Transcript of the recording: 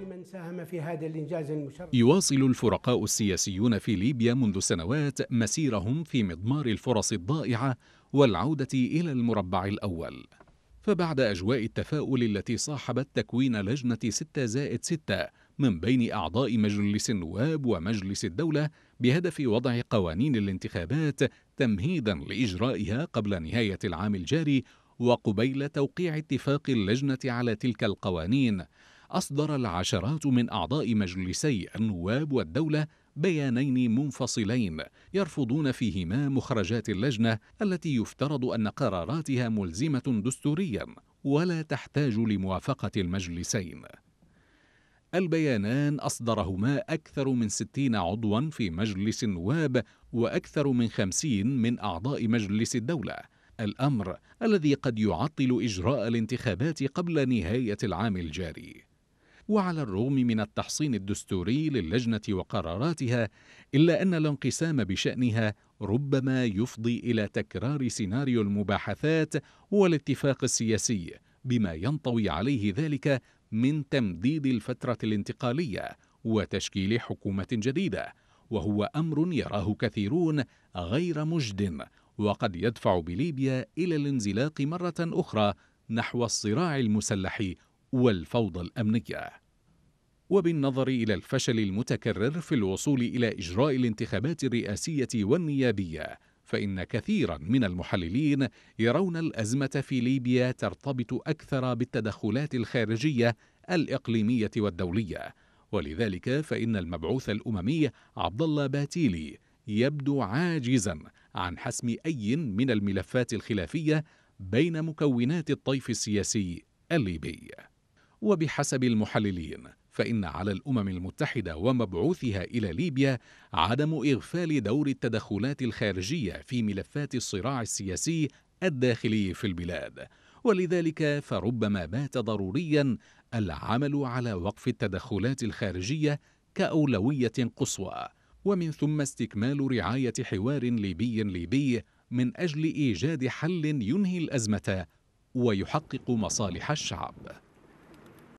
لمن ساهم في هذا الإنجاز المشرف يواصل الفرقاء السياسيون في ليبيا منذ سنوات مسيرهم في مضمار الفرص الضائعة والعودة إلى المربع الأول فبعد أجواء التفاؤل التي صاحبت تكوين لجنة 6 زائد 6 من بين أعضاء مجلس النواب ومجلس الدولة بهدف وضع قوانين الانتخابات تمهيدا لإجرائها قبل نهاية العام الجاري وقبيل توقيع اتفاق اللجنة على تلك القوانين أصدر العشرات من أعضاء مجلسي النواب والدولة بيانين منفصلين يرفضون فيهما مخرجات اللجنة التي يفترض أن قراراتها ملزمة دستوريا ولا تحتاج لموافقة المجلسين البيانان أصدرهما أكثر من ستين عضوا في مجلس النواب وأكثر من خمسين من أعضاء مجلس الدولة الأمر الذي قد يعطل إجراء الانتخابات قبل نهاية العام الجاري وعلى الرغم من التحصين الدستوري للجنة وقراراتها إلا أن الانقسام بشأنها ربما يفضي إلى تكرار سيناريو المباحثات والاتفاق السياسي بما ينطوي عليه ذلك من تمديد الفترة الانتقالية وتشكيل حكومة جديدة وهو أمر يراه كثيرون غير مجد وقد يدفع بليبيا إلى الانزلاق مرة أخرى نحو الصراع المسلح والفوضى الأمنية وبالنظر إلى الفشل المتكرر في الوصول إلى إجراء الانتخابات الرئاسية والنيابية فإن كثيرا من المحللين يرون الأزمة في ليبيا ترتبط أكثر بالتدخلات الخارجية الإقليمية والدولية ولذلك فإن المبعوث الأممي عبد الله باتيلي يبدو عاجزا عن حسم أي من الملفات الخلافية بين مكونات الطيف السياسي الليبي وبحسب المحللين فإن على الأمم المتحدة ومبعوثها إلى ليبيا عدم إغفال دور التدخلات الخارجية في ملفات الصراع السياسي الداخلي في البلاد ولذلك فربما بات ضروريا العمل على وقف التدخلات الخارجية كأولوية قصوى ومن ثم استكمال رعاية حوار ليبي ليبي من أجل إيجاد حل ينهي الأزمة ويحقق مصالح الشعب